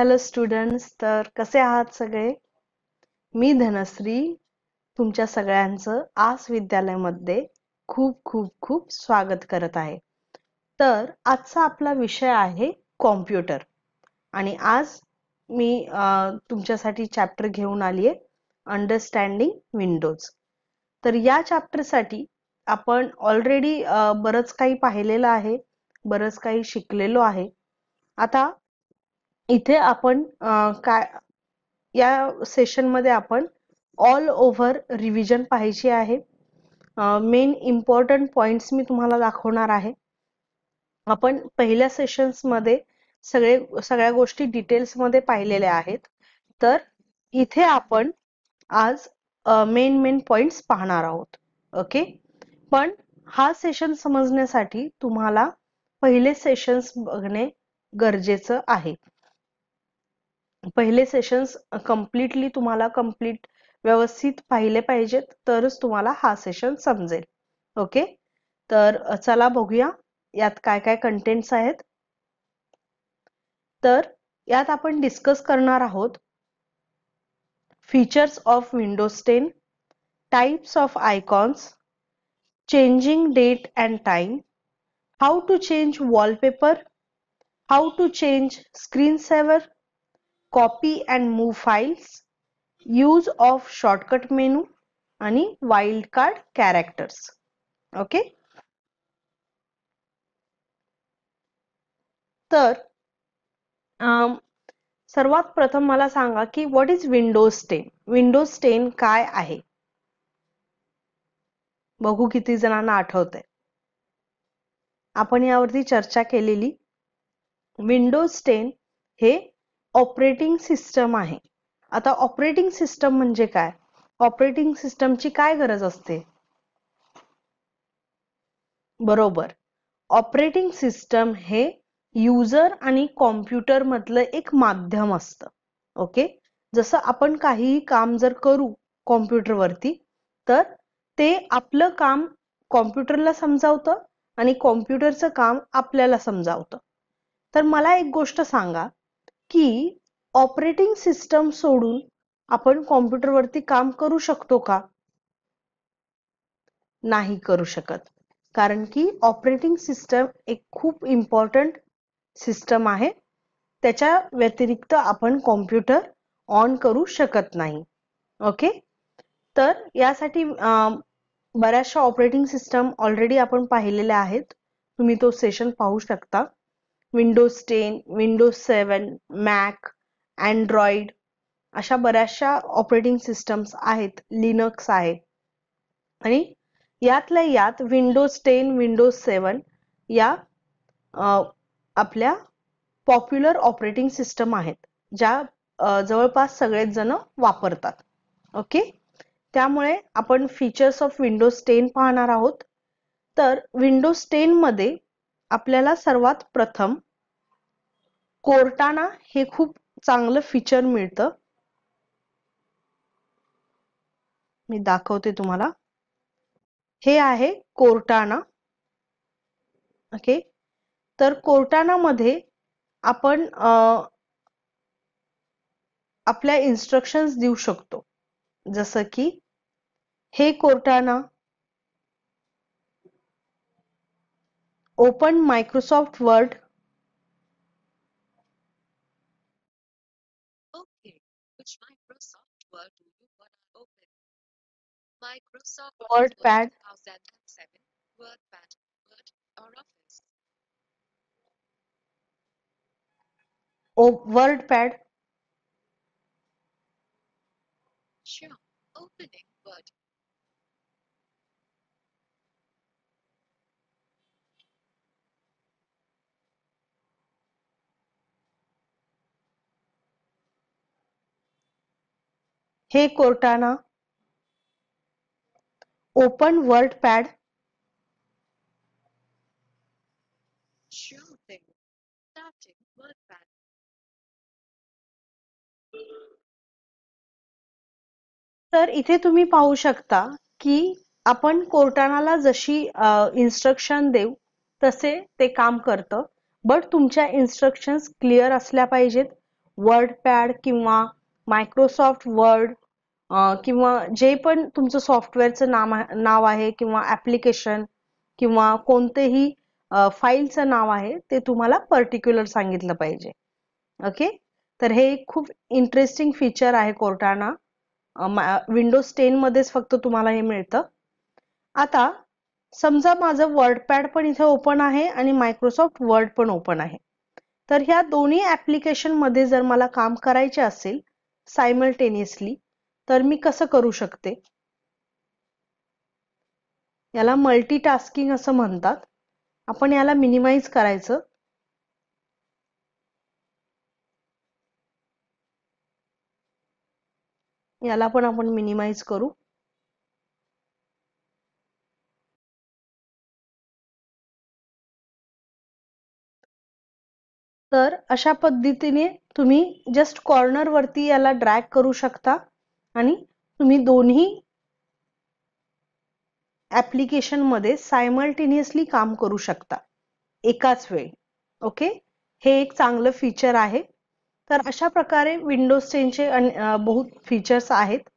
Hello students तर कसे आहात सगळे मी धनश्री तुमच्या सगळ्यांचं आज विद्यालयामध्ये खूप खूप खूप स्वागत करत आहे तर आजचा आपला विषय आहे कॉम्प्युटर आणि आज मी तुमच्यासाठी चॅप्टर घेऊन आली आहे अंडरस्टँडिंग विंडोज तर या चॅप्टरसाठी आपण ऑलरेडी बरंच काही पाहिलेलं आहे बरंच काही शिकलेलो आहे आता इथे आपण काय या सेशन मध्ये आपण ऑल ओव्हर रिव्हिजन पाहिजे आहे मेन इम्पॉर्टंट पॉइंट्स मी तुम्हाला दाखवणार आहे आपण पहिल्या मध्ये सगळे सगळ्या गोष्टी डिटेल्स मध्ये पाहिलेल्या आहेत तर इथे आपण आज मेन मेन पॉइंट्स पाहणार आहोत ओके पण हा सेशन समजण्यासाठी तुम्हाला पहिले सेशन्स बघणे गरजेचं आहे पहिले सेशन्स कम्प्लिटली तुम्हाला कम्प्लीट व्यवस्थित पाहिले पाहिजेत तरच तुम्हाला हा सेशन समजेल ओके तर चला बघूया यात काय काय कंटेंट्स आहेत तर यात आपण डिस्कस करणार आहोत features of Windows ten types of icons changing date and time how to change wallpaper how to change screen saver copy and move files use of shortcut menu आणि वाईल्ड कार्ड कॅरेक्टर्स ओके तर सर्वात प्रथम मला सांगा की what is Windows ten Windows ten काय आहे बघू किती जणांना आठवत आहे आपण यावरती चर्चा केलेली विंडोज टेन हे ऑपरेटिंग सिस्टम आहे आता ऑपरेटिंग सिस्टम म्हणजे काय ऑपरेटिंग सिस्टमची काय गरज असते बरोबर ऑपरेटिंग सिस्टम हे युजर आणि कॉम्प्युटर मधलं एक माध्यम असतं ओके जसं आपण काहीही काम जर करू कॉम्प्युटरवरती तर ते आपलं काम कॉम्प्युटरला समजावतं आणि कॉम्प्युटरचं काम आपल्याला समजावतं तर मला एक गोष्ट सांगा की ऑपरेटिंग सिस्टम सोडून आपण कॉम्प्युटरवरती काम करू शकतो का नाही करू शकत कारण की ऑपरेटिंग सिस्टम एक खूप इम्पॉर्टंट सिस्टम आहे त्याच्या व्यतिरिक्त आपण कॉम्प्युटर ऑन करू शकत नाही ओके तर यासाठी बऱ्याचशा ऑपरेटिंग सिस्टम ऑलरेडी आपण पाहिलेल्या आहेत तुम्ही तो सेशन पाहू शकता Windows ten Windows seven Mac Android अशा बऱ्याचशा ऑपरेटिंग सिस्टम्स आहेत लिनक्स आहे आणि यातल्या यात विंडोज टेन विंडोज सेवन या आपल्या पॉप्युलर ऑपरेटिंग सिस्टम आहेत ज्या जवळपास सगळेच जण वापरतात ओके त्यामुळे आपण फीचर्स ऑफ विंडोज टेन पाहणार आहोत तर विंडोज टेन मध्ये आपल्याला सर्वात प्रथम कोर्टाना हे खूप चांगलं फीचर मिळतं मी दाखवते तुम्हाला हे आहे कोर्टाना ओके तर मध्ये आपण आपल्या इन्स्ट्रक्शन्स देऊ शकतो जसं की हे Cortana Open Microsoft Word. Okay, which Microsoft Word do you want to open? Microsoft WordPad. WordPad, Word or Office. Oh, WordPad. Sure, opening Word. हे कोर्टाना ओपन वर्ड पॅड तर इथे तुम्ही पाहू शकता की आपण कोर्टानाला जशी इंस्ट्रक्शन देऊ तसे ते काम करतं बट तुमच्या इन्स्ट्रक्शन्स क्लिअर असल्या पाहिजेत वर्ड पॅड किंवा मायक्रोसॉफ्ट वर्ड किंवा जे पण तुमचं सॉफ्टवेअरचं नाव आहे किंवा ऍप्लिकेशन किंवा कोणतेही फाईलचं नाव आहे ते तुम्हाला पर्टिक्युलर सांगितलं पाहिजे ओके तर हे खूप इंटरेस्टिंग फीचर आहे कोर्टाना विंडोज टेन मध्येच फक्त तुम्हाला हे मिळतं आता समजा माझं वर्डपॅड पण इथे ओपन आहे आणि मायक्रोसॉफ्ट वर्ड पण ओपन आहे तर ह्या दोन्ही ऍप्लिकेशन मध्ये जर मला काम करायचे असेल सायमल्टेनियसली तर मी कसं करू शकते याला मल्टीटास्किंग असं म्हणतात आपण याला मिनिमाइज करायचं याला पण आपण मिनिमाइज करू तर अशा पद्धतीने तुम्ही जस्ट कॉर्नर वरती याला ड्रॅग करू शकता आणि तुम्ही दोन्ही मध्ये सायमल्टेनियसली काम करू शकता एकाच वेळी ओके हे एक चांगलं फीचर आहे तर अशा प्रकारे विंडोज टेनचे बहुत फीचर्स आहेत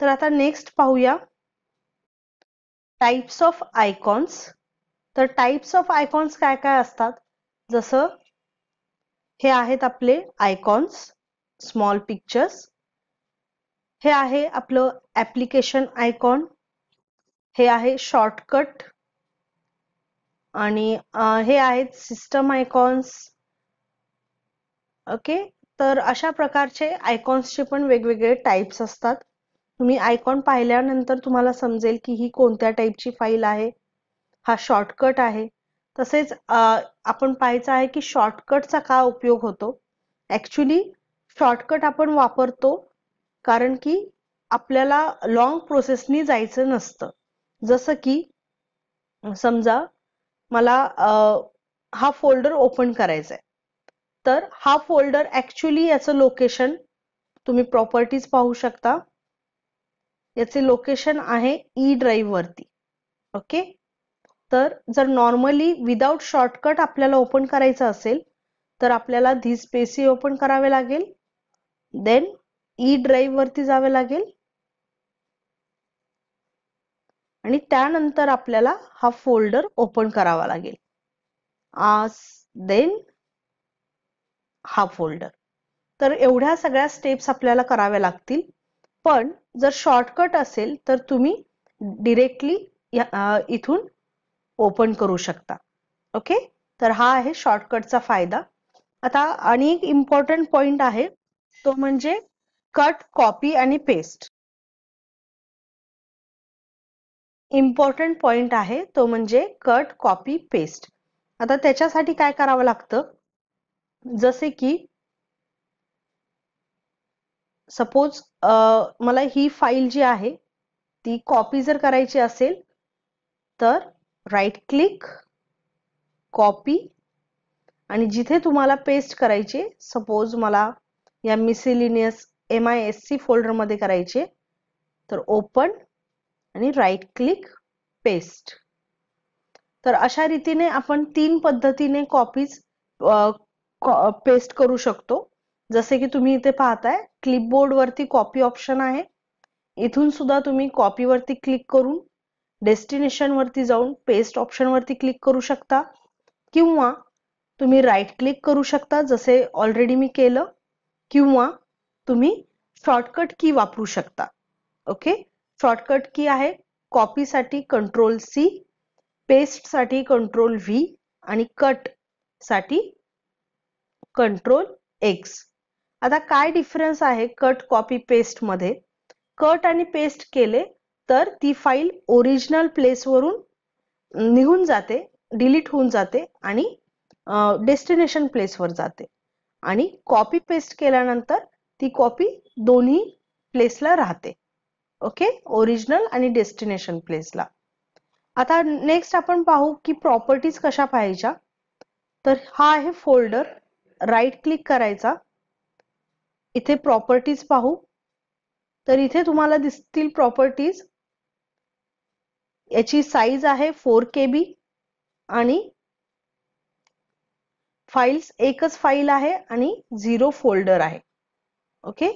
तर आता नेक्स्ट पाहूया टाइप्स ऑफ आयकॉन्स तर टाइप्स ऑफ आयकॉन्स काय काय असतात जसं हे आहेत आपले आयकॉन्स स्मॉल पिक्चर्स हे आहे आपलं ऍप्लिकेशन आयकॉन हे आहे शॉर्टकट आणि हे आहेत सिस्टम आयकॉन्स ओके तर अशा प्रकारचे आयकॉन्सचे पण वेगवेगळे टाईप्स असतात तुम्ही आयकॉन पाहिल्यानंतर तुम्हाला समजेल की ही कोणत्या टाईपची फाईल आहे हा शॉर्टकट आहे तसेच आपण पाहायचं आहे की शॉर्टकटचा का उपयोग होतो ॲक्च्युली शॉर्टकट आपण वापरतो कारण की आपल्याला लॉंग प्रोसेसनी जायचं नसतं जसं की समजा मला हा फोल्डर ओपन करायचा आहे तर हा फोल्डर ऍक्च्युली याचं लोकेशन तुम्ही प्रॉपर्टीज पाहू शकता याचे लोकेशन आहे ई ड्राईव्ह वरती ओके तर जर नॉर्मली विदाउट शॉर्टकट आपल्याला ओपन करायचं असेल तर आपल्याला धी पेसी ओपन करावे लागेल देन ई e ड्राईव्ह वरती जावे लागेल आणि त्यानंतर आपल्याला हा फोल्डर ओपन करावा लागेल देन हा फोल्डर तर एवढ्या सगळ्या स्टेप्स आपल्याला कराव्या लागतील पण जर शॉर्टकट असेल तर तुम्ही डिरेक्टली इथून ओपन करू शकता ओके तर हा आहे शॉर्टकटचा फायदा आता आणि एक इम्पॉर्टंट पॉइंट आहे तो म्हणजे कट कॉपी आणि पेस्ट इम्पॉर्टंट पॉइंट आहे तो म्हणजे कट कॉपी पेस्ट आता त्याच्यासाठी काय करावं लागतं जसे की सपोज मला ही फाईल जी आहे ती कॉपी जर करायची असेल तर राईट क्लिक कॉपी आणि जिथे तुम्हाला पेस्ट करायचे सपोज मला या miscellaneous M I S C मध्ये करायचे तर ओपन आणि राईट क्लिक पेस्ट तर अशा रीतीने आपण तीन पद्धतीने कॉपीज पेस्ट करू शकतो जसे की तुम्ही इथे पाहताय क्लिपबोर्ड वरती कॉपी ऑप्शन आहे इथून सुद्धा तुम्ही कॉपीवरती क्लिक करून डेस्टिनेशन वरती जाऊन पेस्ट ऑप्शन वरती क्लिक करू शकता किंवा तुम्ही राईट क्लिक करू शकता जसे ऑलरेडी मी केलं किंवा तुम्ही शॉर्टकट की वापरू शकता ओके शॉर्टकट की आहे कॉपीसाठी कंट्रोल सी पेस्ट साठी कंट्रोल व्ही आणि कट साठी कंट्रोल एक्स आता काय डिफरन्स आहे कट कॉपी पेस्ट मध्ये कट आणि पेस्ट केले तर ती फाईल ओरिजिनल प्लेसवरून निघून जाते डिलीट होऊन जाते आणि डेस्टिनेशन प्लेस वर जाते आणि कॉपी पेस्ट केल्यानंतर ती कॉपी दोन्ही प्लेसला राहते ओके ओरिजिनल आणि डेस्टिनेशन प्लेसला आता नेक्स्ट आपण पाहू की प्रॉपर्टीज कशा पाहायच्या तर हा आहे फोल्डर राईट क्लिक करायचा इथे प्रॉपर्टीज पाहू तर इथे तुम्हाला दिसतील प्रॉपर्टीज याची साईज आहे फोर के बी आणि फाईल्स एकच फाईल आहे आणि झिरो फोल्डर आहे ओके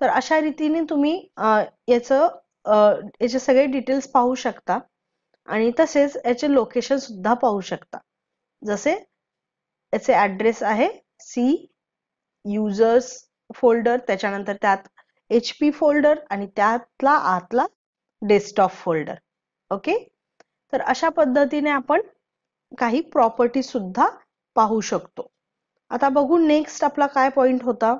तर अशा रीतीने तुम्ही याचं याचे सगळे डिटेल्स पाहू शकता आणि तसेच याचे लोकेशन सुद्धा पाहू शकता जसे याचे ॲड्रेस आहे सी युजर्स फोल्डर त्याच्यानंतर त्यात एच पी फोल्डर आणि त्यातला आतला डेस्कटॉप फोल्डर ओके तर अशा पद्धतीने आपण काही प्रॉपर्टी सुद्धा पाहू शकतो आता बघू नेक्स्ट आपला काय पॉइंट होता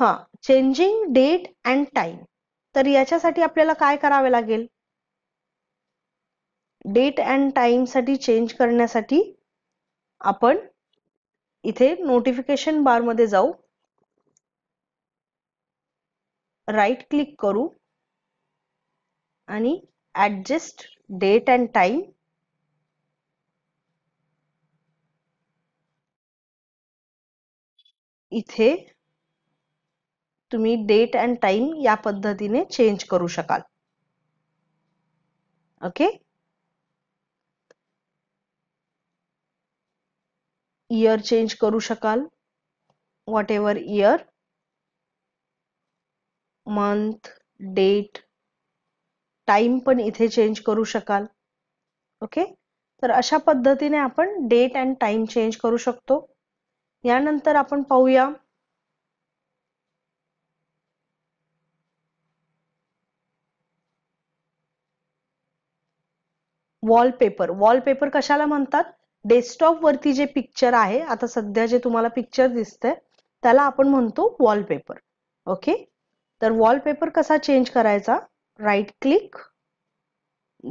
हा चेंजिंग डेट अँड टाइम तर याच्यासाठी आपल्याला काय करावे लागेल डेट अँड टाइम साठी चेंज करण्यासाठी आपण इथे नोटिफिकेशन बार मध्ये जाऊ राईट क्लिक करू आणि ऍडजस्ट डेट अँड टाइम इथे तुम्ही डेट अँड टाइम या पद्धतीने चेंज करू शकाल ओके इयर चेंज करू शकाल whatever year month date time पण इथे चेंज करू शकाल ओके तर अशा पद्धतीने आपण डेट अँड टाइम चेंज करू शकतो यानंतर आपण पाहूया वॉलपेपर वॉलपेपर कशाला म्हणतात डेस्कटॉप वरती जे पिक्चर आहे आता सध्या जे तुम्हाला पिक्चर दिसतंय त्याला आपण म्हणतो वॉलपेपर ओके तर वॉलपेपर कसा चेंज करायचा राईट क्लिक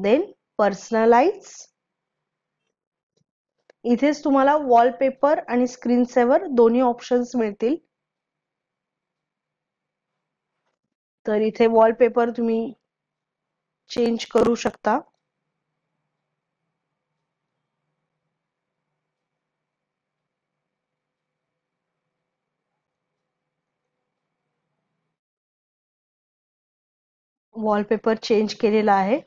देन पर्सनलाइज इथेच तुम्हाला वॉलपेपर आणि स्क्रीन सेवर दोन्ही ऑप्शन्स मिळतील तर इथे वॉलपेपर तुम्ही चेंज करू शकता वॉलपेपर चेंज केलेला आहे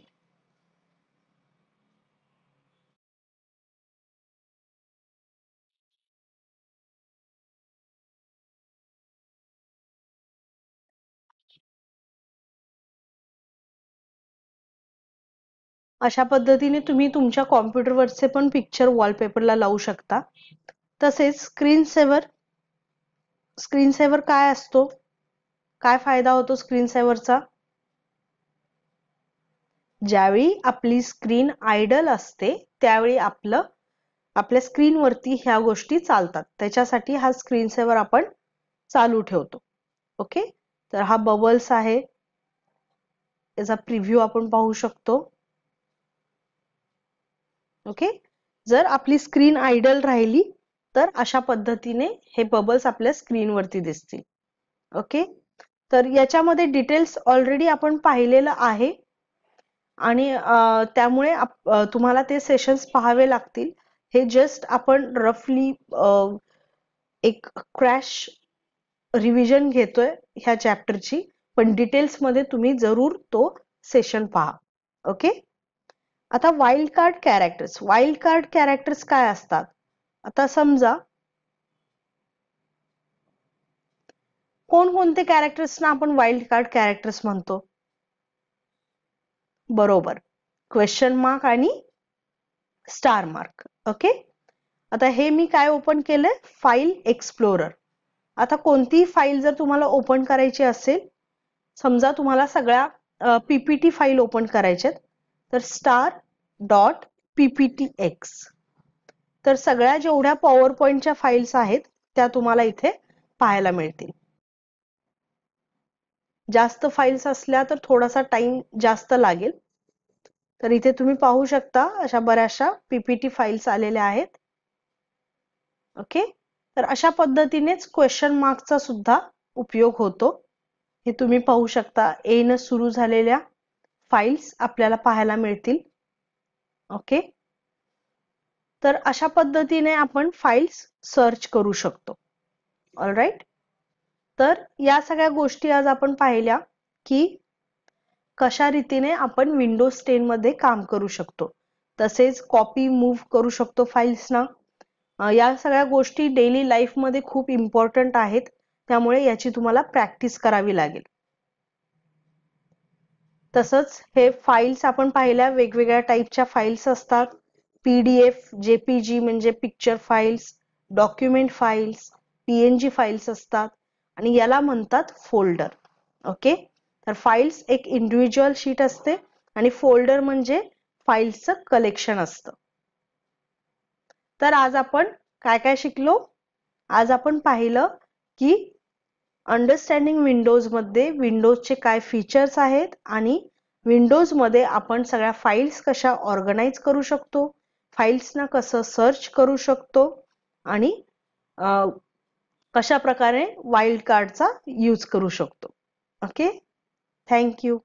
अशा पद्धतीने तुम्ही तुमच्या कॉम्प्युटरवरचे पण पिक्चर वॉलपेपरला लावू शकता तसेच स्क्रीन सेवर स्क्रीन सेवर काय असतो काय फायदा होतो स्क्रीन सेवरचा ज्यावेळी आपली स्क्रीन आयडल असते त्यावेळी आपलं आपल्या स्क्रीनवरती ह्या गोष्टी चालतात त्याच्यासाठी हा स्क्रीन सेवर आपण चालू ठेवतो ओके तर हा बबल्स आहे याचा प्रिव्ह्यू आपण पाहू शकतो ओके जर आपली स्क्रीन आयडल राहिली तर अशा पद्धतीने हे बबल्स आपल्या स्क्रीनवरती दिसतील ओके तर याच्यामध्ये डिटेल्स ऑलरेडी आपण पाहिलेलं आहे आणि त्यामुळे तुम्हाला ते सेशन्स पाहावे लागतील हे जस्ट आपण रफली एक क्रॅश रिव्हिजन घेतोय ह्या चॅप्टरची पण डिटेल्स मध्ये तुम्ही जरूर तो सेशन पहा ओके आता wild card characters wild card characters काय असतात आता समजा कोण कोणते कॅरेक्टर्सना आपण वाईल्ड कार्ड कॅरेक्टर्स म्हणतो बरोबर क्वेश्चन मार्क आणि स्टार मार्क ओके आता हे मी काय ओपन केलंय फाईल एक्सप्लोरर आता कोणतीही फाईल जर तुम्हाला ओपन करायची असेल समजा तुम्हाला सगळ्या पीपीटी फाईल ओपन करायच्यात तर स्टार डॉट पीपीटी एक्स तर सगळ्या जेवढ्या पॉवर पॉईंटच्या फाईल्स आहेत त्या तुम्हाला इथे पाहायला मिळतील जास्त फाईल्स असल्या तर थोडासा टाइम जास्त लागेल तर इथे तुम्ही पाहू शकता अशा बऱ्याचशा पीपीटी फाईल्स आलेल्या आहेत ओके तर अशा पद्धतीनेच क्वेश्चन मार्कचा सुद्धा उपयोग होतो हे तुम्ही पाहू शकता ए न सुरू झालेल्या फाईल्स आपल्याला पाहायला मिळतील ओके तर अशा पद्धतीने आपण फाईल्स सर्च करू शकतो ऑल राईट तर या सगळ्या गोष्टी आज आपण पाहिल्या की कशा रीतीने आपण विंडोज टेन मध्ये काम करू शकतो तसेच कॉपी मूव्ह करू शकतो ना या सगळ्या गोष्टी डेली मध्ये खूप इम्पॉर्टंट आहेत त्यामुळे याची तुम्हाला प्रॅक्टिस करावी लागेल तसंच हे फाईल्स आपण पाहिल्या वेगवेगळ्या टाईपच्या फाईल्स असतात पीडीएफ जेपीजी म्हणजे picture files document files PNG files असतात आणि याला म्हणतात फोल्डर ओके तर फाईल्स एक इंडिव्हिज्युअल शीट असते आणि फोल्डर म्हणजे फाईल्सचं कलेक्शन असतं तर आज आपण काय काय शिकलो आज आपण पाहिलं की अंडरस्टँडिंग विंडोजमध्ये विंडोजचे काय फीचर्स आहेत आणि विंडोजमध्ये आपण सगळ्या फाईल्स कशा ऑर्गनाईज करू शकतो फाईल्सना कसं सर्च करू शकतो आणि कशा प्रकारे वाईल्ड कार्डचा यूज करू शकतो ओके यू.